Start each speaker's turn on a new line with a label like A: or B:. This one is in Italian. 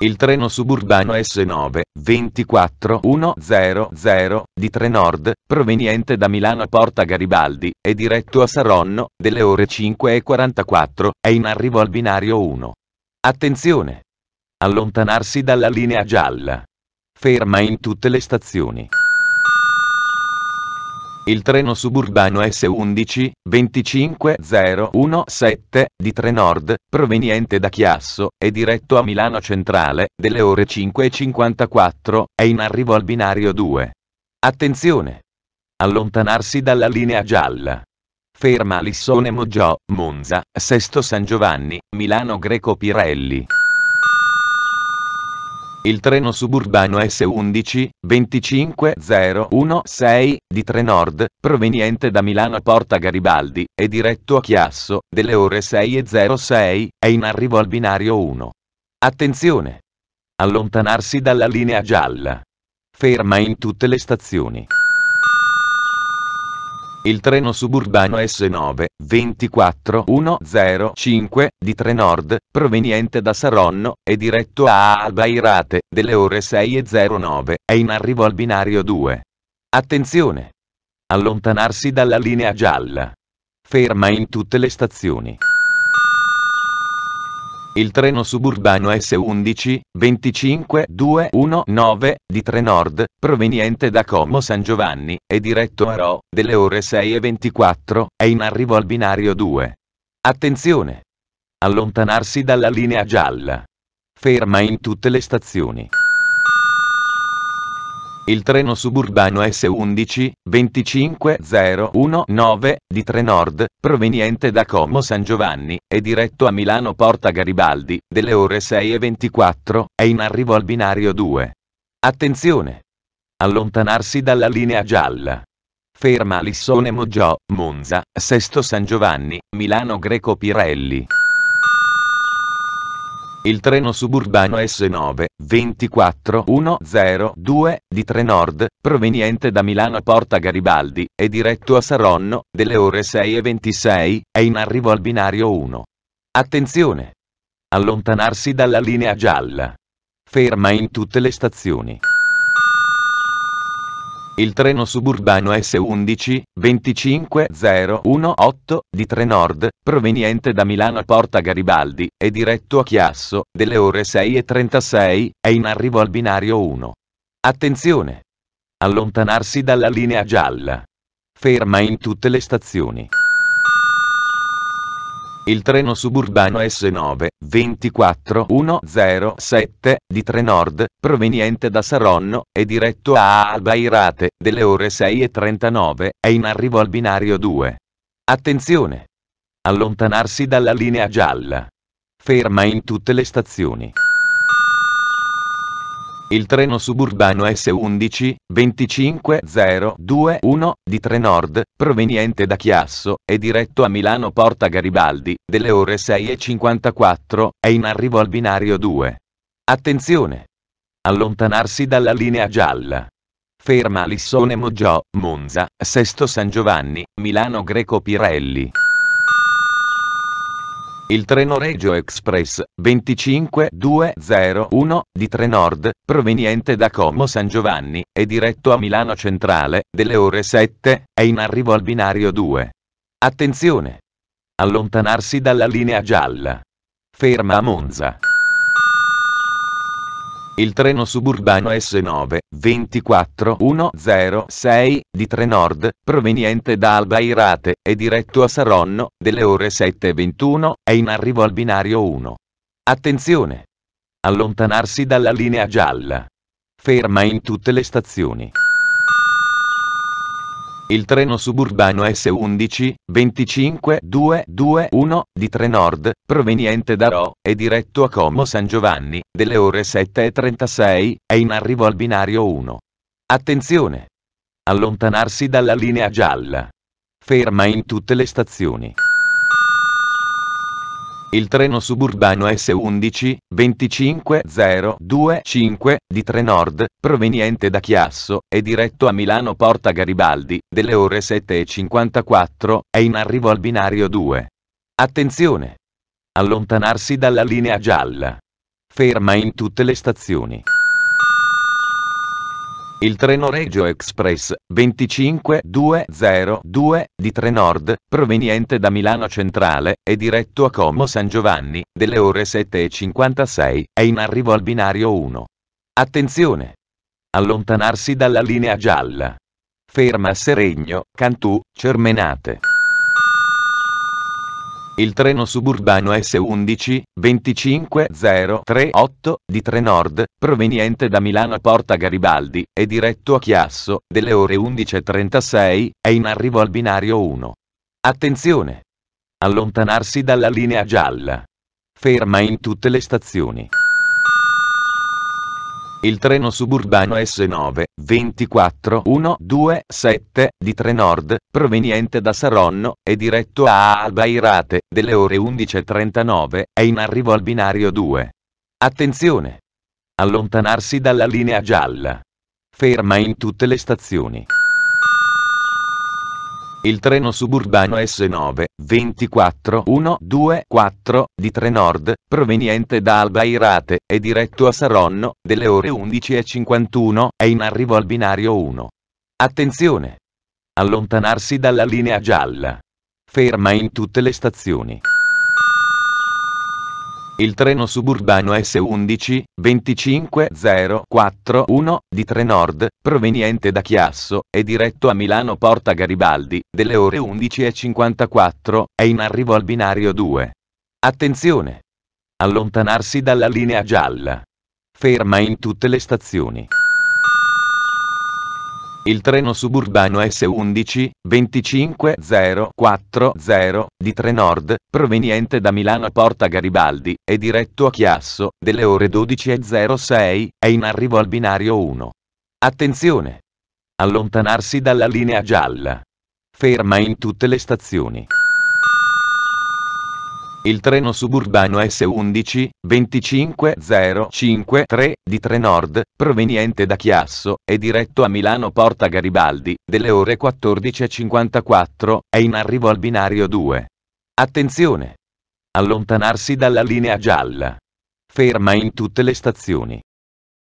A: Il treno suburbano S9 24100 di Trenord, proveniente da Milano a Porta Garibaldi, è diretto a Saronno, delle ore 5.44, è in arrivo al binario 1. Attenzione! Allontanarsi dalla linea gialla. Ferma in tutte le stazioni. Il treno suburbano S11 25017 di Trenord, proveniente da Chiasso, è diretto a Milano Centrale, delle ore 5.54, è in arrivo al binario 2. Attenzione! Allontanarsi dalla linea gialla. Ferma Lissone Moggiò, Monza, Sesto San Giovanni, Milano Greco Pirelli. Il treno suburbano S11 25016 di Trenord, proveniente da Milano a Porta Garibaldi, è diretto a Chiasso, delle ore 6.06, è in arrivo al binario 1. Attenzione! Allontanarsi dalla linea gialla. Ferma in tutte le stazioni. Il treno suburbano S9 24105 di Trenord, proveniente da Saronno, è diretto a Albairate, delle ore 6.09, è in arrivo al binario 2. Attenzione! Allontanarsi dalla linea gialla. Ferma in tutte le stazioni. Il treno suburbano S11 25219 di Trenord, proveniente da Como San Giovanni, è diretto a Ro, delle ore 6.24, è in arrivo al binario 2. Attenzione! Allontanarsi dalla linea gialla. Ferma in tutte le stazioni. Il treno suburbano S11 25019 di Trenord, proveniente da Como San Giovanni, è diretto a Milano Porta Garibaldi, delle ore 6.24, è in arrivo al binario 2. Attenzione! Allontanarsi dalla linea gialla. Ferma Lissone Moggiò, Monza, Sesto San Giovanni, Milano Greco Pirelli. Il treno suburbano S9 24102 di Trenord, proveniente da Milano a Porta Garibaldi, è diretto a Saronno, delle ore 6.26, è in arrivo al binario 1. Attenzione! Allontanarsi dalla linea gialla. Ferma in tutte le stazioni. Il treno suburbano S11 25018 di Trenord, proveniente da Milano a Porta Garibaldi, è diretto a Chiasso, delle ore 6.36, è in arrivo al binario 1. Attenzione! Allontanarsi dalla linea gialla. Ferma in tutte le stazioni. Il treno suburbano S9 24107 di Trenord, proveniente da Saronno, è diretto a Albairate, delle ore 6.39, è in arrivo al binario 2. Attenzione! Allontanarsi dalla linea gialla. Ferma in tutte le stazioni. Il treno suburbano S11 25021 di Trenord, proveniente da Chiasso, è diretto a Milano Porta Garibaldi, delle ore 6.54, è in arrivo al binario 2. Attenzione! Allontanarsi dalla linea gialla. Ferma Lissone Moggiò, Monza, Sesto San Giovanni, Milano Greco Pirelli. Il treno Regio Express 25201 di Trenord, proveniente da Como San Giovanni, è diretto a Milano Centrale, delle ore 7, è in arrivo al binario 2. Attenzione! Allontanarsi dalla linea gialla. Ferma a Monza. Il treno suburbano S9 24106 di Trenord, proveniente da Alba Irate e diretto a Saronno, delle ore 7.21, è in arrivo al binario 1. Attenzione! Allontanarsi dalla linea gialla. Ferma in tutte le stazioni il treno suburbano S11 25221 di Trenord, proveniente da Ro, è diretto a Como San Giovanni, delle ore 7.36, è in arrivo al binario 1. Attenzione! Allontanarsi dalla linea gialla. Ferma in tutte le stazioni. Il treno suburbano S11 25025 di Trenord, proveniente da Chiasso, è diretto a Milano Porta Garibaldi, delle ore 7.54, è in arrivo al binario 2. Attenzione! Allontanarsi dalla linea gialla. Ferma in tutte le stazioni. Il treno Regio Express 25202 di Trenord, proveniente da Milano Centrale, è diretto a Como San Giovanni, delle ore 7.56, è in arrivo al binario 1. Attenzione! Allontanarsi dalla linea gialla. Ferma Seregno, Cantù, Cermenate. Il treno suburbano S11 25038 di Trenord, proveniente da Milano a Porta Garibaldi, e diretto a Chiasso, delle ore 11.36, è in arrivo al binario 1. Attenzione! Allontanarsi dalla linea gialla. Ferma in tutte le stazioni. Il treno suburbano S9 24127 di Trenord, proveniente da Saronno è diretto a Albairate, delle ore 11.39, è in arrivo al binario 2. Attenzione! Allontanarsi dalla linea gialla. Ferma in tutte le stazioni. Il treno suburbano S9 24124 di Trenord, proveniente da Albairate è diretto a Saronno, delle ore 11.51, è in arrivo al binario 1. Attenzione! Allontanarsi dalla linea gialla. Ferma in tutte le stazioni. Il treno suburbano S11 25041 di Trenord, proveniente da Chiasso, è diretto a Milano Porta Garibaldi, delle ore 11.54, è in arrivo al binario 2. Attenzione! Allontanarsi dalla linea gialla. Ferma in tutte le stazioni. Il treno suburbano S11 25040 di Trenord, proveniente da Milano a Porta Garibaldi, è diretto a Chiasso, delle ore 12.06, è in arrivo al binario 1. Attenzione! Allontanarsi dalla linea gialla. Ferma in tutte le stazioni il treno suburbano S11 25053 di Trenord, proveniente da Chiasso, è diretto a Milano Porta Garibaldi, delle ore 14.54, è in arrivo al binario 2. Attenzione! Allontanarsi dalla linea gialla. Ferma in tutte le stazioni.